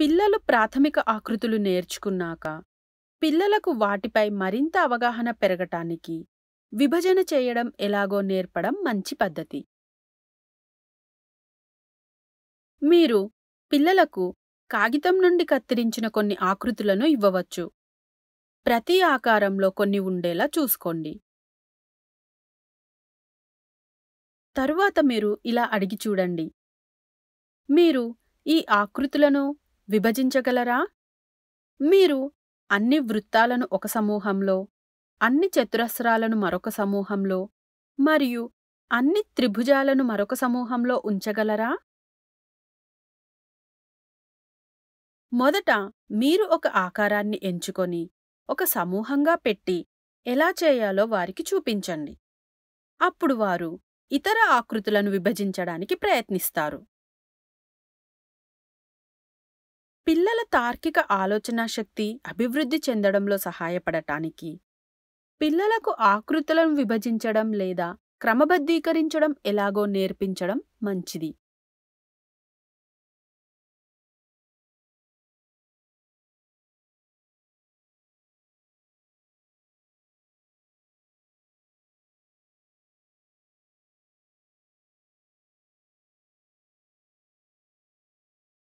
పిల్లలు ప్రాథమిక ఆకృతులు నేర్చుకున్నాక పిల్లలకు వాటిపై మరింత అవగాహన పెరగటానికి విభజన చేయడం ఎలాగో నేర్పడం మంచి పద్ధతి మీరు పిల్లలకు కాగితం నుండి కత్తిరించిన కొన్ని ఆకృతులను ఇవ్వవచ్చు ప్రతి ఆకారంలో కొన్ని ఉండేలా చూసుకోండి తరువాత మీరు ఇలా అడిగి చూడండి మీరు ఈ ఆకృతులను విభజించగలరా మీరు అన్ని వృత్తాలను ఒక సమూహంలో అన్ని చతురస్రాలను మరొక సమూహంలో మరియు అన్ని త్రిభుజాలను మరొక సమూహంలో ఉంచగలరా మొదట మీరు ఒక ఆకారాన్ని ఎంచుకొని ఒక సమూహంగా పెట్టి ఎలా చేయాలో వారికి చూపించండి అప్పుడు వారు ఇతర ఆకృతులను విభజించడానికి ప్రయత్నిస్తారు పిల్లల తార్కిక ఆలోచనా శక్తి అభివృద్ధి చెందడంలో సహాయపడటానికి పిల్లలకు ఆకృతులను విభజించడం లేదా క్రమబద్ధీకరించడం ఎలాగో నేర్పించడం మంచిది